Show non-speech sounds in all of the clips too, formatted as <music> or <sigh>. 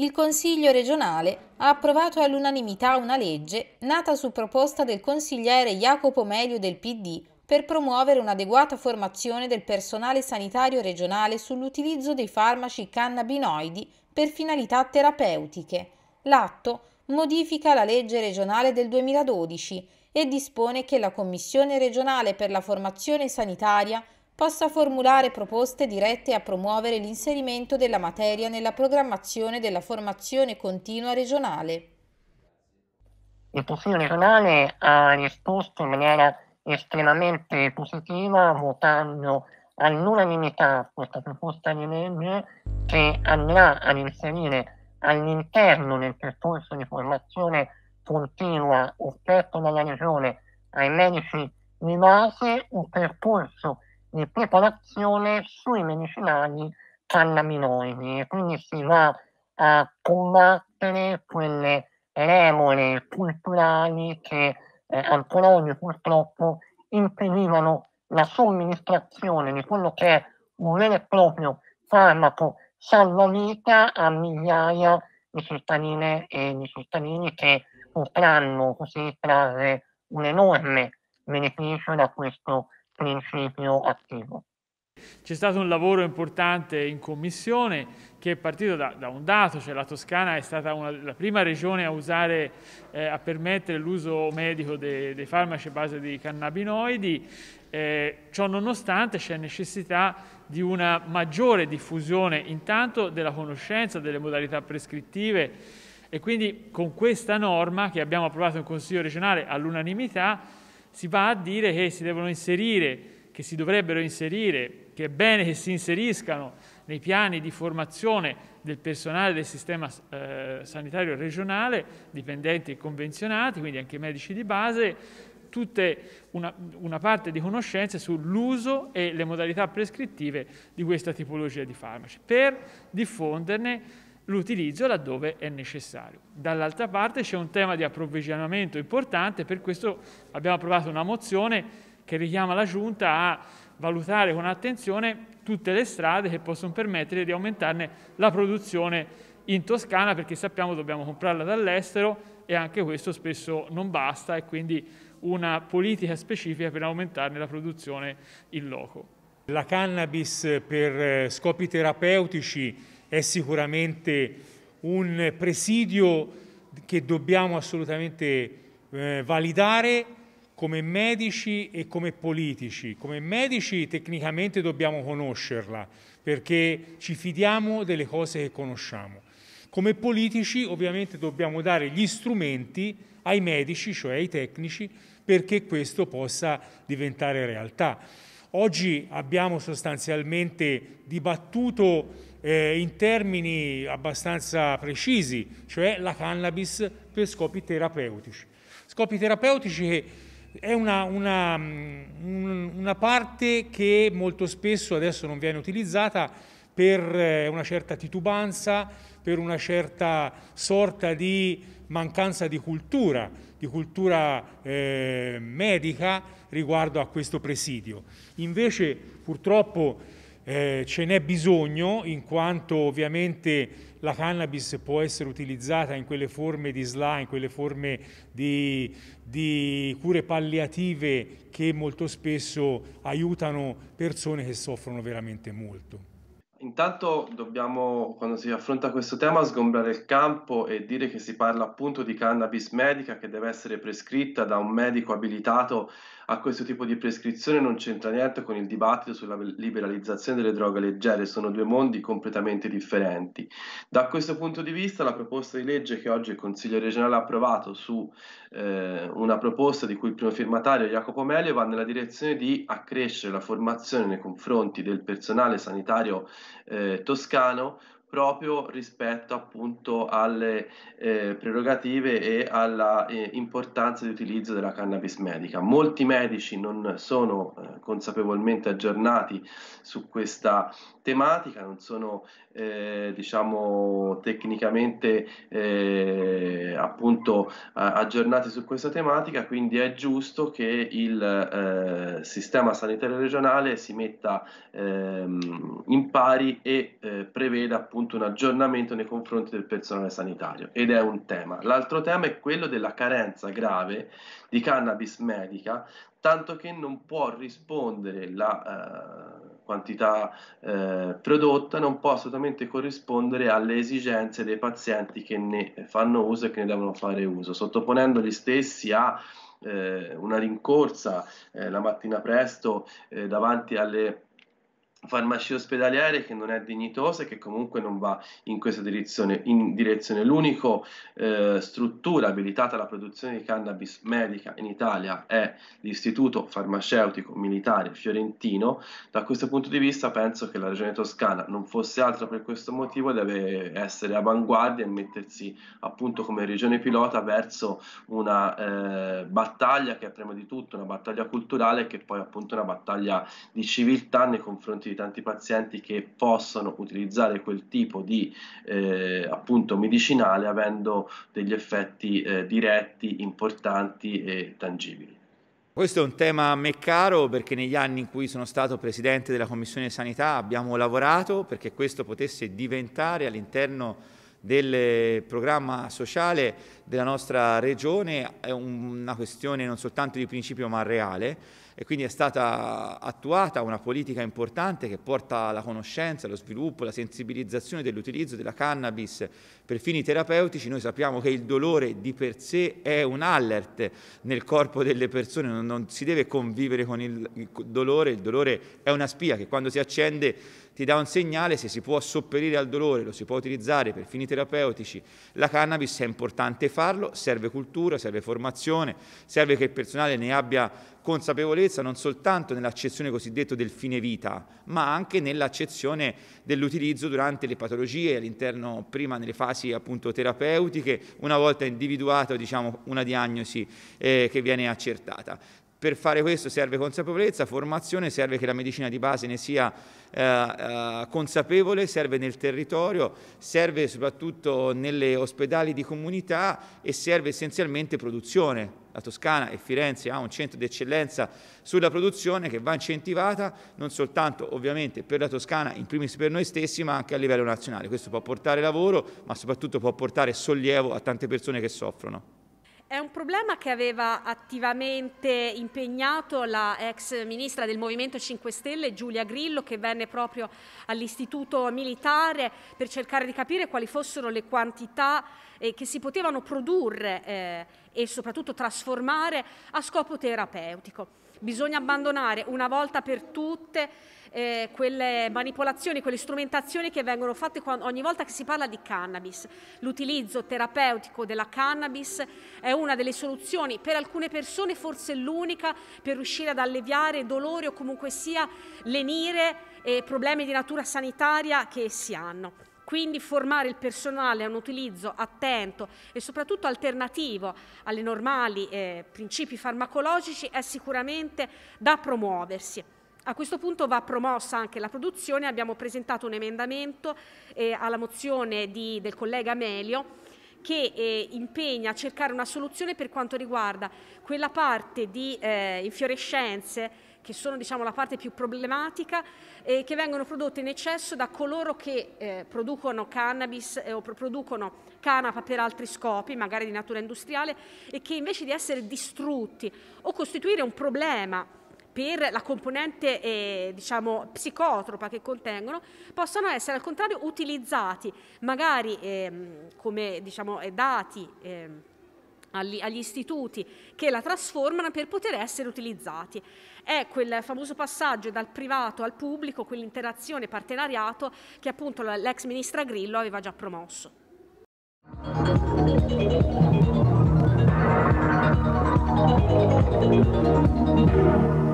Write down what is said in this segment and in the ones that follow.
il Consiglio regionale ha approvato all'unanimità una legge nata su proposta del consigliere Jacopo Melio del PD per promuovere un'adeguata formazione del personale sanitario regionale sull'utilizzo dei farmaci cannabinoidi per finalità terapeutiche. L'atto modifica la legge regionale del 2012 e dispone che la Commissione regionale per la formazione sanitaria possa formulare proposte dirette a promuovere l'inserimento della materia nella programmazione della formazione continua regionale. Il Consiglio regionale ha risposto in maniera estremamente positiva votando all'unanimità questa proposta di legge che andrà ad inserire all'interno del percorso di formazione continua offerto dalla Regione ai medici di base un percorso di preparazione sui medicinali cannabinoidi, quindi si va a combattere quelle regole culturali che eh, ancora oggi purtroppo impedivano la somministrazione di quello che è un vero e proprio farmaco salvavita a migliaia di cittadine e di cittadini che potranno così trarre un enorme beneficio da questo principio attivo. C'è stato un lavoro importante in commissione che è partito da, da un dato, cioè la Toscana è stata una, la prima regione a, usare, eh, a permettere l'uso medico dei, dei farmaci a base di cannabinoidi, eh, ciò nonostante c'è necessità di una maggiore diffusione intanto della conoscenza, delle modalità prescrittive e quindi con questa norma che abbiamo approvato in Consiglio regionale all'unanimità si va a dire che si devono inserire, che si dovrebbero inserire, che è bene che si inseriscano nei piani di formazione del personale del sistema eh, sanitario regionale, dipendenti e convenzionati, quindi anche medici di base, tutte una, una parte di conoscenze sull'uso e le modalità prescrittive di questa tipologia di farmaci, per diffonderne l'utilizzo laddove è necessario. Dall'altra parte c'è un tema di approvvigionamento importante, per questo abbiamo approvato una mozione che richiama la Giunta a valutare con attenzione tutte le strade che possono permettere di aumentarne la produzione in Toscana perché sappiamo che dobbiamo comprarla dall'estero e anche questo spesso non basta e quindi una politica specifica per aumentarne la produzione in loco. La cannabis per eh, scopi terapeutici è sicuramente un presidio che dobbiamo assolutamente eh, validare come medici e come politici. Come medici tecnicamente dobbiamo conoscerla perché ci fidiamo delle cose che conosciamo. Come politici ovviamente dobbiamo dare gli strumenti ai medici, cioè ai tecnici, perché questo possa diventare realtà. Oggi abbiamo sostanzialmente dibattuto eh, in termini abbastanza precisi, cioè la cannabis per scopi terapeutici. Scopi terapeutici che è una, una, mm, una parte che molto spesso adesso non viene utilizzata per eh, una certa titubanza, per una certa sorta di mancanza di cultura, di cultura eh, medica riguardo a questo presidio. Invece purtroppo eh, ce n'è bisogno in quanto ovviamente la cannabis può essere utilizzata in quelle forme di SLA, in quelle forme di, di cure palliative che molto spesso aiutano persone che soffrono veramente molto. Intanto dobbiamo, quando si affronta questo tema, sgombrare il campo e dire che si parla appunto di cannabis medica che deve essere prescritta da un medico abilitato a questo tipo di prescrizione, non c'entra niente con il dibattito sulla liberalizzazione delle droghe leggere, sono due mondi completamente differenti. Da questo punto di vista la proposta di legge che oggi il Consiglio regionale ha approvato su eh, una proposta di cui il primo firmatario è Jacopo Melio va nella direzione di accrescere la formazione nei confronti del personale sanitario eh, toscano proprio rispetto appunto alle eh, prerogative e alla eh, importanza di utilizzo della cannabis medica. Molti medici non sono eh, consapevolmente aggiornati su questa tematica, non sono eh, diciamo tecnicamente eh, appunto aggiornati su questa tematica, quindi è giusto che il eh, sistema sanitario regionale si metta ehm, in pari e preveda appunto appunto un aggiornamento nei confronti del personale sanitario ed è un tema. L'altro tema è quello della carenza grave di cannabis medica, tanto che non può rispondere la eh, quantità eh, prodotta, non può assolutamente corrispondere alle esigenze dei pazienti che ne fanno uso e che ne devono fare uso, sottoponendo gli stessi a eh, una rincorsa eh, la mattina presto eh, davanti alle farmacia ospedaliere che non è dignitosa e che comunque non va in questa direzione. In direzione. L'unica eh, struttura abilitata alla produzione di cannabis medica in Italia è l'Istituto Farmaceutico Militare Fiorentino. Da questo punto di vista penso che la regione toscana non fosse altro per questo motivo deve essere avanguardia e mettersi appunto come regione pilota verso una eh, battaglia che è prima di tutto una battaglia culturale che poi appunto una battaglia di civiltà nei confronti di tanti pazienti che possano utilizzare quel tipo di eh, appunto medicinale avendo degli effetti eh, diretti, importanti e tangibili. Questo è un tema a me caro perché negli anni in cui sono stato presidente della Commissione Sanità abbiamo lavorato perché questo potesse diventare all'interno del programma sociale della nostra regione una questione non soltanto di principio ma reale e quindi è stata attuata una politica importante che porta alla conoscenza, allo sviluppo, alla sensibilizzazione dell'utilizzo della cannabis per fini terapeutici. Noi sappiamo che il dolore di per sé è un alert nel corpo delle persone, non, non si deve convivere con il, il dolore, il dolore è una spia che quando si accende ti dà un segnale, se si può sopperire al dolore, lo si può utilizzare per fini terapeutici, la cannabis è importante farlo, serve cultura, serve formazione, serve che il personale ne abbia consapevolezza non soltanto nell'accezione cosiddetta del fine vita, ma anche nell'accezione dell'utilizzo durante le patologie all'interno, prima nelle fasi appunto terapeutiche, una volta individuata diciamo, una diagnosi eh, che viene accertata. Per fare questo serve consapevolezza, formazione, serve che la medicina di base ne sia eh, eh, consapevole, serve nel territorio, serve soprattutto nelle ospedali di comunità e serve essenzialmente produzione. La Toscana e Firenze ha un centro d'eccellenza sulla produzione che va incentivata non soltanto ovviamente per la Toscana, in primis per noi stessi, ma anche a livello nazionale. Questo può portare lavoro, ma soprattutto può portare sollievo a tante persone che soffrono. È un problema che aveva attivamente impegnato la ex ministra del Movimento 5 Stelle Giulia Grillo che venne proprio all'istituto militare per cercare di capire quali fossero le quantità eh, che si potevano produrre eh, e soprattutto trasformare a scopo terapeutico. Bisogna abbandonare una volta per tutte eh, quelle manipolazioni, quelle strumentazioni che vengono fatte quando, ogni volta che si parla di cannabis. L'utilizzo terapeutico della cannabis è una delle soluzioni, per alcune persone forse l'unica, per riuscire ad alleviare dolori o comunque sia lenire e eh, problemi di natura sanitaria che essi hanno. Quindi formare il personale a un utilizzo attento e soprattutto alternativo alle normali eh, principi farmacologici è sicuramente da promuoversi. A questo punto va promossa anche la produzione, abbiamo presentato un emendamento eh, alla mozione di, del collega Melio che eh, impegna a cercare una soluzione per quanto riguarda quella parte di eh, infiorescenze che sono diciamo, la parte più problematica e eh, che vengono prodotte in eccesso da coloro che eh, producono cannabis eh, o producono canapa per altri scopi, magari di natura industriale, e che invece di essere distrutti o costituire un problema per la componente eh, diciamo, psicotropa che contengono, possono essere al contrario utilizzati magari eh, come diciamo, eh, dati eh, agli, agli, istituti che la trasformano per poter essere utilizzati. È quel famoso passaggio dal privato al pubblico, quell'interazione partenariato che appunto l'ex ministra Grillo aveva già promosso. Thank you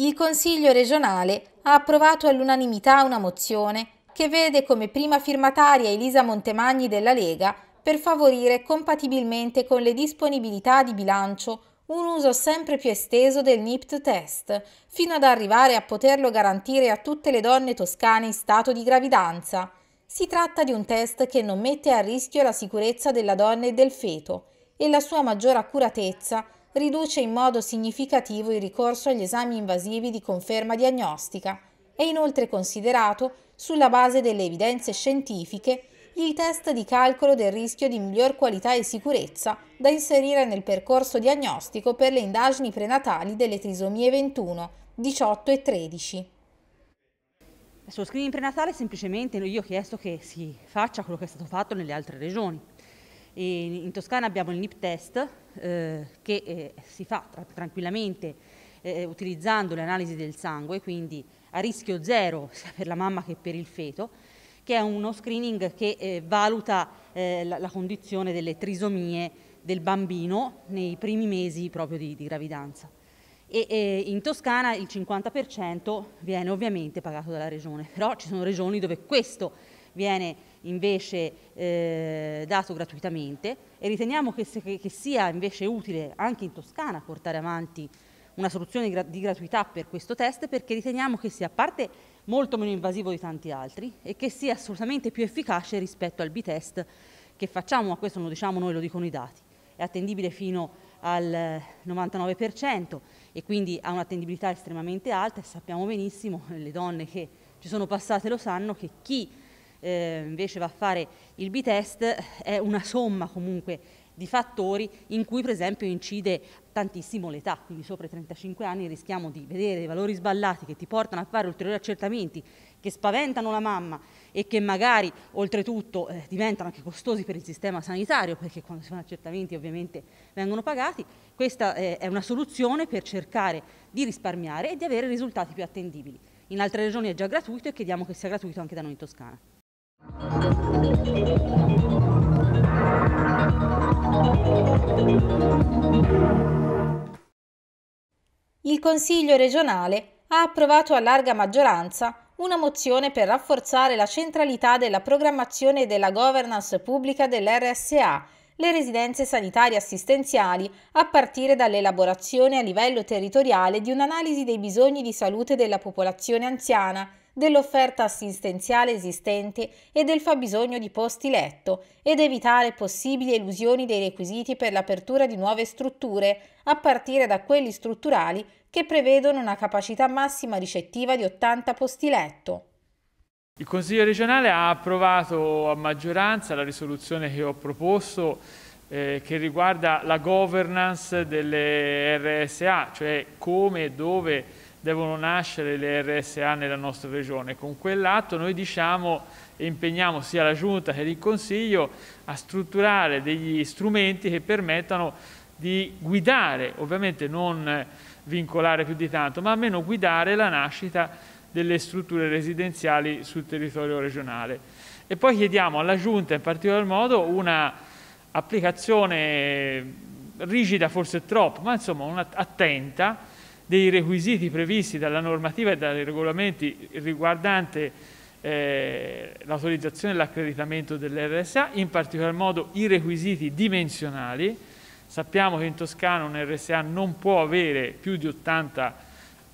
il Consiglio regionale ha approvato all'unanimità una mozione che vede come prima firmataria Elisa Montemagni della Lega per favorire compatibilmente con le disponibilità di bilancio un uso sempre più esteso del NIPT test, fino ad arrivare a poterlo garantire a tutte le donne toscane in stato di gravidanza. Si tratta di un test che non mette a rischio la sicurezza della donna e del feto e la sua maggiore accuratezza riduce in modo significativo il ricorso agli esami invasivi di conferma diagnostica. È inoltre considerato, sulla base delle evidenze scientifiche, il test di calcolo del rischio di miglior qualità e sicurezza da inserire nel percorso diagnostico per le indagini prenatali delle trisomie 21, 18 e 13. Sullo screening prenatale semplicemente io ho chiesto che si faccia quello che è stato fatto nelle altre regioni. in Toscana abbiamo il NIP test eh, che eh, si fa tranquillamente eh, utilizzando le analisi del sangue, quindi a rischio zero <laughs> sia per la mamma che per il feto, che è uno screening che eh, valuta eh, la, la, condizione delle trisomie del bambino nei primi mesi proprio di, di gravidanza. E, e, in Toscana il 50% viene ovviamente pagato dalla regione, però ci sono regioni dove questo viene invece eh, dato gratuitamente e riteniamo che, se, che, sia invece utile anche in Toscana portare avanti una soluzione di gratuità per questo test perché riteniamo che sia a parte molto meno invasivo di tanti altri e che sia assolutamente più efficace rispetto al B-test che facciamo, ma questo non lo diciamo noi, lo dicono i dati. È attendibile fino al 99% e quindi ha un'attendibilità estremamente alta e sappiamo benissimo, le donne che ci sono passate lo sanno, che chi eh, invece va a fare il B-test è una somma comunque di fattori in cui per esempio incide tantissimo l'età, quindi sopra i 35 anni rischiamo di vedere dei valori sballati che ti portano a fare ulteriori accertamenti, che spaventano la mamma e che magari oltretutto eh, diventano anche costosi per il sistema sanitario, perché quando si fanno accertamenti ovviamente vengono pagati, questa eh, è una soluzione per cercare di risparmiare e di avere risultati più attendibili. In altre regioni è già gratuito e chiediamo che sia gratuito anche da noi in Toscana. Il Consiglio regionale ha approvato a larga maggioranza una mozione per rafforzare la centralità della programmazione e della governance pubblica dell'RSA, le residenze sanitarie assistenziali, a partire dall'elaborazione a livello territoriale di un'analisi dei bisogni di salute della popolazione anziana dell'offerta assistenziale esistente e del fabbisogno di posti letto ed evitare possibili elusioni dei requisiti per l'apertura di nuove strutture, a partire da quelli strutturali che prevedono una capacità massima ricettiva di 80 posti letto. Il Consiglio regionale ha approvato a maggioranza la risoluzione che ho proposto eh, che riguarda la governance delle RSA, cioè come e dove devono nascere le RSA nella nostra regione. Con quell'atto noi diciamo e impegniamo sia la Giunta che il Consiglio a strutturare degli strumenti che permettano di guidare, ovviamente non vincolare più di tanto, ma almeno guidare la nascita delle strutture residenziali sul territorio regionale. E poi chiediamo alla Giunta in particolar modo un'applicazione rigida, forse troppo, ma insomma attenta, dei requisiti previsti dalla normativa e dai regolamenti riguardante eh, l'autorizzazione e l'accreditamento dell'RSA, in particolar modo i requisiti dimensionali. Sappiamo che in Toscana un RSA non può avere più di 80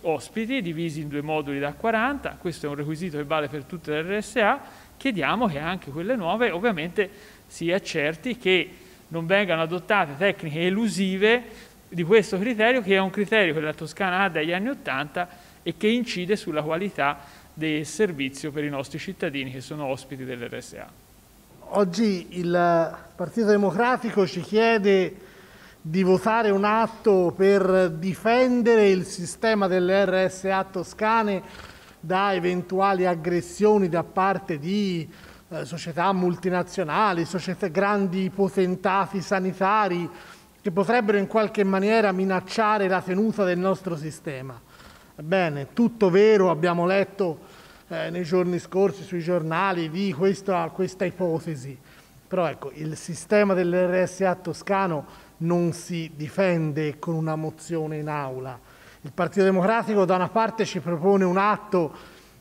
ospiti divisi in due moduli da 40, questo è un requisito che vale per tutte le RSA, chiediamo che anche quelle nuove ovviamente si accerti che non vengano adottate tecniche elusive di questo criterio che è un criterio che la Toscana ha dagli anni Ottanta e che incide sulla qualità del servizio per i nostri cittadini che sono ospiti dell'RSA. Oggi il Partito Democratico ci chiede di votare un atto per difendere il sistema delle RSA toscane da eventuali aggressioni da parte di eh, società multinazionali, società, grandi potentati sanitari, che potrebbero in qualche maniera minacciare la tenuta del nostro sistema. Ebbene, tutto vero, abbiamo letto eh, nei giorni scorsi sui giornali di questa, questa ipotesi, però ecco, il sistema dell'RSA toscano non si difende con una mozione in aula. Il Partito Democratico da una parte ci propone un atto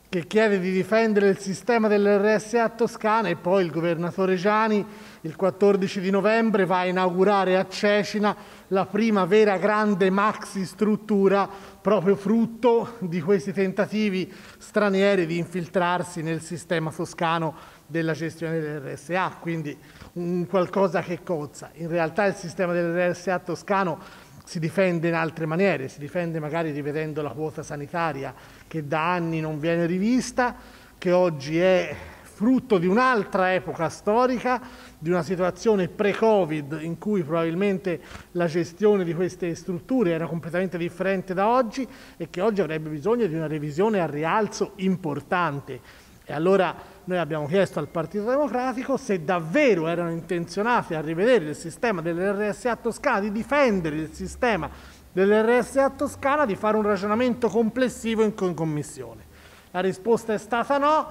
che chiede di difendere il sistema dell'RSA toscana e poi il governatore Gianni il 14 di novembre va a inaugurare a Cecina la prima vera grande maxi struttura proprio frutto di questi tentativi stranieri di infiltrarsi nel sistema toscano della gestione dell'RSA, quindi un qualcosa che cozza. In realtà il sistema dell'RSA toscano si difende in altre maniere, si difende magari rivedendo la quota sanitaria, che da anni non viene rivista, che oggi è frutto di un'altra epoca storica, di una situazione pre-Covid in cui probabilmente la gestione di queste strutture era completamente differente da oggi e che oggi avrebbe bisogno di una revisione al rialzo importante. E allora noi abbiamo chiesto al Partito Democratico se davvero erano intenzionati a rivedere il sistema dell'RSA Toscana, di difendere il sistema dell'RSA Toscana di fare un ragionamento complessivo in, commissione. La risposta è stata no,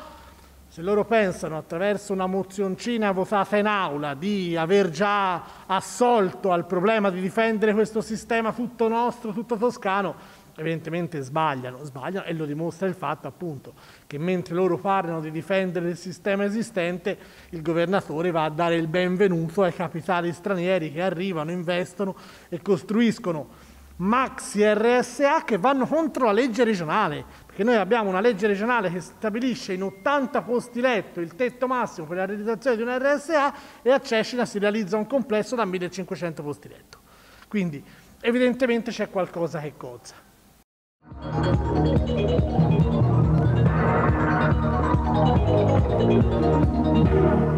se loro pensano attraverso una mozioncina votata in aula di aver già assolto al problema di difendere questo sistema tutto nostro, tutto toscano, evidentemente sbagliano, sbagliano e lo dimostra il fatto appunto che mentre loro parlano di difendere il sistema esistente, il governatore va a dare il benvenuto ai capitali stranieri che arrivano, investono e costruiscono maxi RSA che vanno contro la legge regionale, perché noi abbiamo una legge regionale che stabilisce in 80 posti letto il tetto massimo per la realizzazione di un RSA e a Cecina si realizza un complesso da 1500 posti letto. Quindi evidentemente c'è qualcosa che cozza. Thank you.